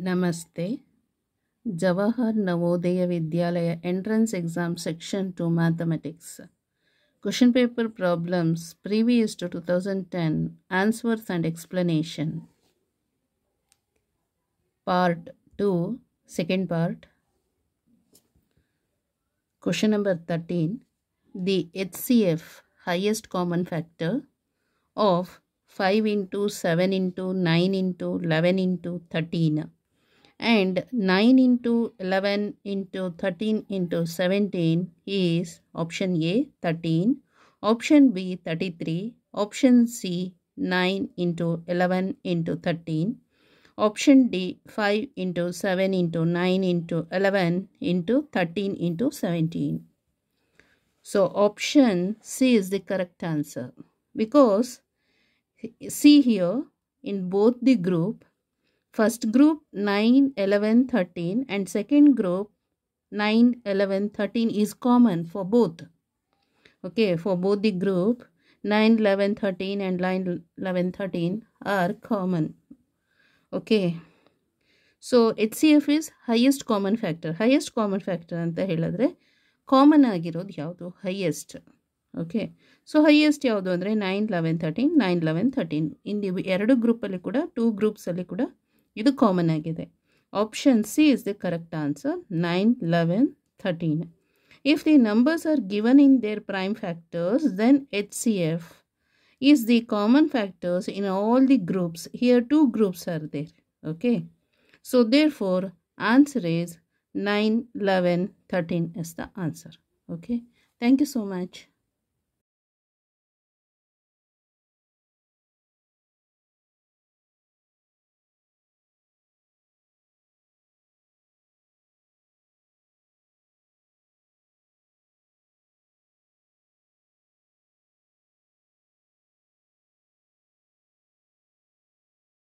नमस्ते Jawahar Navodaya Vidyalaya entrance exam section two mathematics question paper problems previous to 2010 answers and explanation part two second part question number thirteen the F highest common factor of five into seven into nine into eleven into thirteen and 9 into 11 into 13 into 17 is option A 13, option B 33, option C 9 into 11 into 13, option D 5 into 7 into 9 into 11 into 13 into 17. So option C is the correct answer because see here in both the group first group nine eleven thirteen and second group nine eleven thirteen is common for both okay for both the group nine eleven thirteen and nine eleven thirteen are common okay so H C F is highest common factor highest common factor ಅಂತ ಹೇಳಿದ್ರೆ common ಆಗಿರೋದು ಯಾವುದು highest okay so highest ಯಾವುದು ಅಂದರೆ nine eleven thirteen nine eleven thirteen ಇಂದಿವು ಎರಡು ಗ್ರೂಪಲ್ಲಿ ಕೂಡ ಟೂ ಗ್ರೂಪ್ಸಲ್ಲಿ ಕೂಡ ಇದು ಕಾಮನ್ ಆಗಿದೆ option C is the correct answer nine eleven thirteen if the numbers are given in their prime factors then H C F is the common factors in all the groups here two groups are there okay so therefore answer is nine eleven thirteen is the answer okay thank you so much